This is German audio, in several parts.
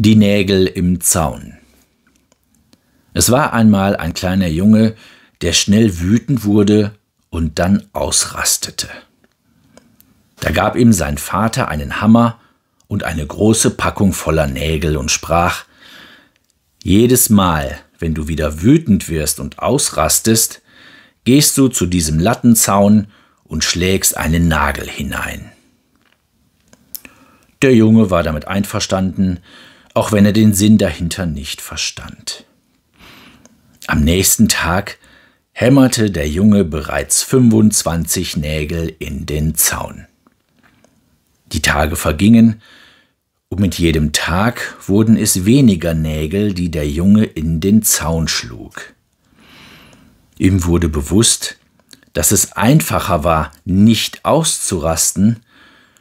Die Nägel im Zaun. Es war einmal ein kleiner Junge, der schnell wütend wurde und dann ausrastete. Da gab ihm sein Vater einen Hammer und eine große Packung voller Nägel und sprach Jedes Mal, wenn du wieder wütend wirst und ausrastest, gehst du zu diesem Lattenzaun und schlägst einen Nagel hinein. Der Junge war damit einverstanden, auch wenn er den Sinn dahinter nicht verstand. Am nächsten Tag hämmerte der Junge bereits 25 Nägel in den Zaun. Die Tage vergingen, und mit jedem Tag wurden es weniger Nägel, die der Junge in den Zaun schlug. Ihm wurde bewusst, dass es einfacher war, nicht auszurasten,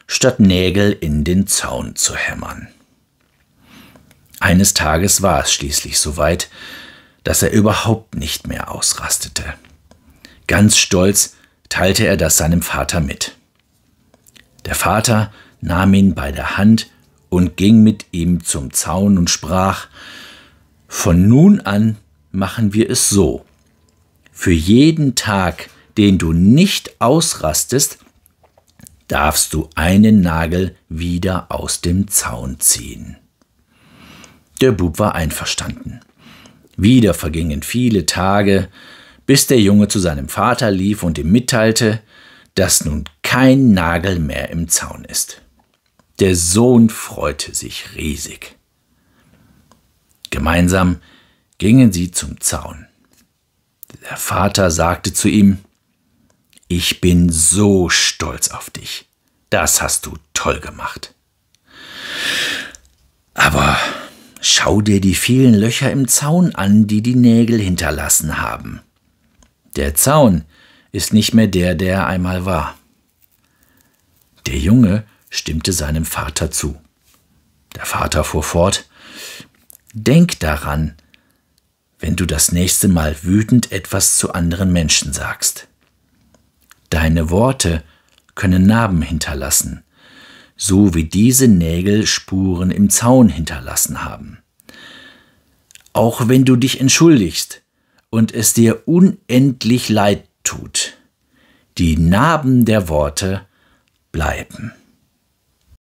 statt Nägel in den Zaun zu hämmern. Eines Tages war es schließlich so weit, dass er überhaupt nicht mehr ausrastete. Ganz stolz teilte er das seinem Vater mit. Der Vater nahm ihn bei der Hand und ging mit ihm zum Zaun und sprach, Von nun an machen wir es so. Für jeden Tag, den du nicht ausrastest, darfst du einen Nagel wieder aus dem Zaun ziehen. Der Bub war einverstanden. Wieder vergingen viele Tage, bis der Junge zu seinem Vater lief und ihm mitteilte, dass nun kein Nagel mehr im Zaun ist. Der Sohn freute sich riesig. Gemeinsam gingen sie zum Zaun. Der Vater sagte zu ihm, ich bin so stolz auf dich. Das hast du toll gemacht. Aber Schau dir die vielen Löcher im Zaun an, die die Nägel hinterlassen haben. Der Zaun ist nicht mehr der, der er einmal war. Der Junge stimmte seinem Vater zu. Der Vater fuhr fort Denk daran, wenn du das nächste Mal wütend etwas zu anderen Menschen sagst. Deine Worte können Narben hinterlassen, so wie diese Nägel Spuren im Zaun hinterlassen haben auch wenn du dich entschuldigst und es dir unendlich leid tut. Die Narben der Worte bleiben.